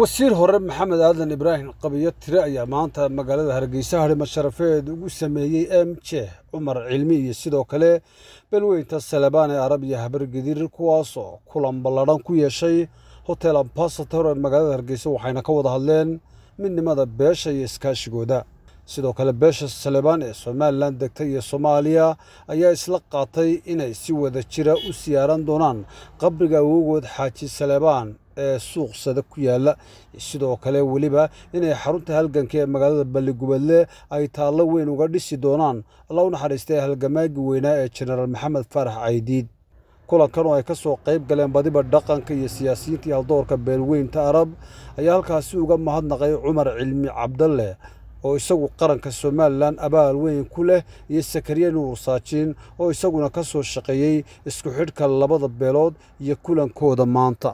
wasiir hore maxamed aadan ibraahim qabiyo tire ayaa maanta magaalada hargeysa hadhima sharafeed ugu sameeyey m j cumar cilmi iyo sidoo kale belweynta salebaan ee arab iyo habargadiir kuwaasoo kulan balladhan ku yeeshay hotel ambasator ee magaalada hargeysa waxayna ka wada hadleen midnimada beesha iyo iskaashigooda sidoo kale beesha salebaan ee somalilan degta iyo soomaaliya ayaa isla qaatay inay si wada jira ah u siyaaran doonaan qabriga awogood xaaji salebaan ee suuqsada ku yaalla sidoo kale weliba inay xarunta halganka ee magaalada baligubeedle ay taallo weyn uga dhisi doonaan alla u naxariistay halgamaagii weynaa ee jenaraal maxamed faarax caydiid kulankan oo ay ka soo qayb galeen badiba dhaqanka iyo siyaasiyiintii haldoorka beelweynta arab ayaa halkaasi uga mahadnaqay cumar cilmi cabdalle oo isagu qaranka somalilan abaal weyn ku leh iyo sakariya nuur saajiin oo isaguna ka soo shaqeeyey isku xidhka labada beelood iyo kulankooda maanta